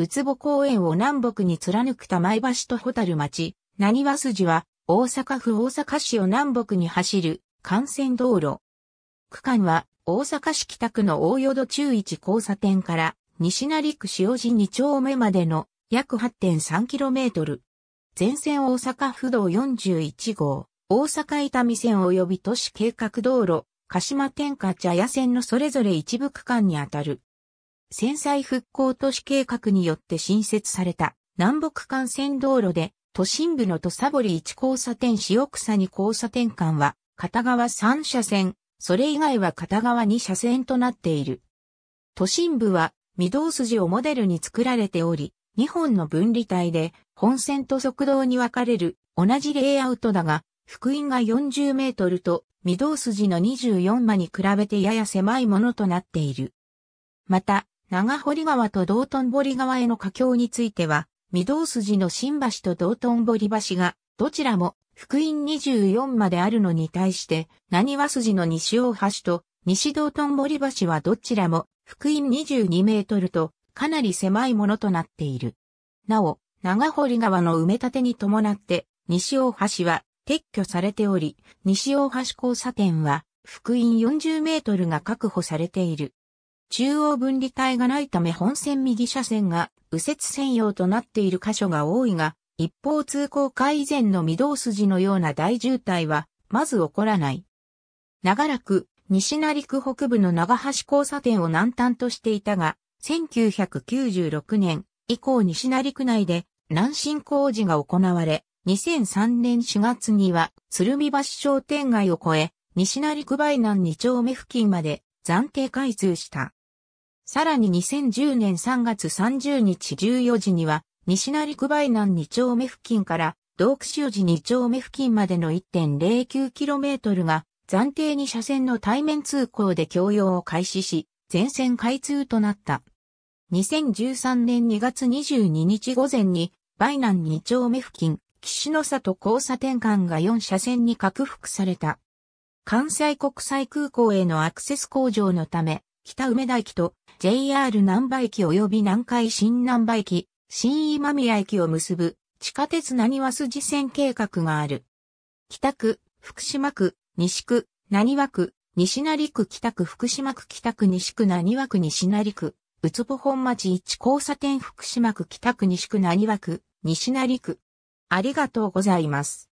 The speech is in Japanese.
うつぼ公園を南北に貫く玉井橋とホタル町、何に筋は、大阪府大阪市を南北に走る幹線道路。区間は、大阪市北区の大淀中一交差点から、西成区塩路2丁目までの約 8.3km。全線大阪府道41号、大阪伊丹線及び都市計画道路、鹿島天下茶屋線のそれぞれ一部区間にあたる。戦災復興都市計画によって新設された南北幹線道路で都心部の土佐堀一交差点塩草に交差点間は片側3車線、それ以外は片側2車線となっている。都心部は御堂筋をモデルに作られており、2本の分離帯で本線と側道に分かれる同じレイアウトだが、福音が40メートルと御堂筋の24間に比べてやや狭いものとなっている。また、長堀川と道頓堀川への架橋については、御堂筋の新橋と道頓堀橋が、どちらも福音24まであるのに対して、何和筋の西大橋と西道頓堀橋はどちらも福音22メートルとかなり狭いものとなっている。なお、長堀川の埋め立てに伴って西大橋は撤去されており、西大橋交差点は福音40メートルが確保されている。中央分離帯がないため本線右車線が右折専用となっている箇所が多いが、一方通行改以前の御堂筋のような大渋滞は、まず起こらない。長らく、西成区北部の長橋交差点を南端としていたが、1996年以降西成区内で南進工事が行われ、2003年4月には鶴見橋商店街を越え、西成区梅南2丁目付近まで暫定開通した。さらに2010年3月30日14時には、西成区梅南2丁目付近から、洞窟四時2丁目付近までの 1.09km が、暫定に車線の対面通行で供用を開始し、全線開通となった。2013年2月22日午前に、梅南2丁目付近、岸の里交差点間が4車線に拡幅された。関西国際空港へのアクセス向上のため、北梅田駅と JR 南波駅及び南海新南波駅、新今宮駅を結ぶ地下鉄何和筋線計画がある。北区、福島区、西区、何和区、西成区北区福島区北区西区何和区西成区、うつぼ本町一交差点福島区北区西区何和区、西成区。ありがとうございます。